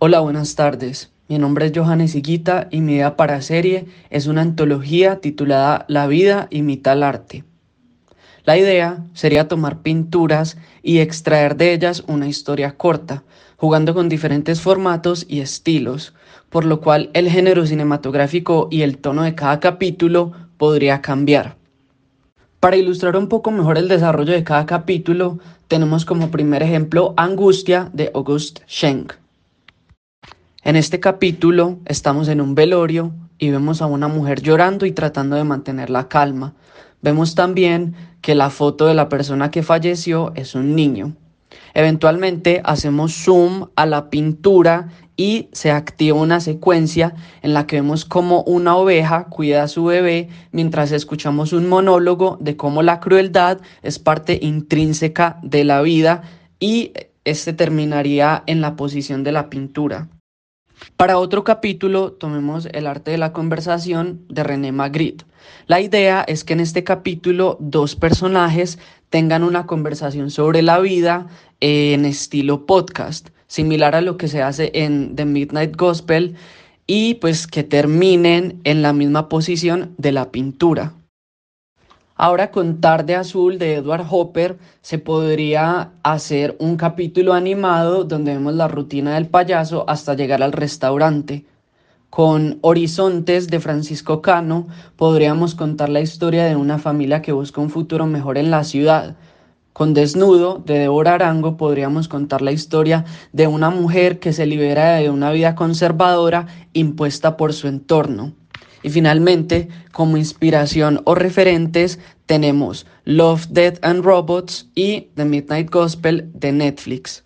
Hola, buenas tardes. Mi nombre es Johannes Higuita y mi idea para serie es una antología titulada La vida imita el arte. La idea sería tomar pinturas y extraer de ellas una historia corta, jugando con diferentes formatos y estilos, por lo cual el género cinematográfico y el tono de cada capítulo podría cambiar. Para ilustrar un poco mejor el desarrollo de cada capítulo, tenemos como primer ejemplo Angustia de August Schenck en este capítulo estamos en un velorio y vemos a una mujer llorando y tratando de mantener la calma. Vemos también que la foto de la persona que falleció es un niño. Eventualmente hacemos zoom a la pintura y se activa una secuencia en la que vemos cómo una oveja cuida a su bebé mientras escuchamos un monólogo de cómo la crueldad es parte intrínseca de la vida y este terminaría en la posición de la pintura. Para otro capítulo tomemos el arte de la conversación de René Magritte. La idea es que en este capítulo dos personajes tengan una conversación sobre la vida en estilo podcast, similar a lo que se hace en The Midnight Gospel, y pues que terminen en la misma posición de la pintura. Ahora con Tarde Azul de Edward Hopper se podría hacer un capítulo animado donde vemos la rutina del payaso hasta llegar al restaurante. Con Horizontes de Francisco Cano podríamos contar la historia de una familia que busca un futuro mejor en la ciudad. Con Desnudo de Débora Arango podríamos contar la historia de una mujer que se libera de una vida conservadora impuesta por su entorno. Y finalmente, como inspiración o referentes, tenemos Love, Death and Robots y The Midnight Gospel de Netflix.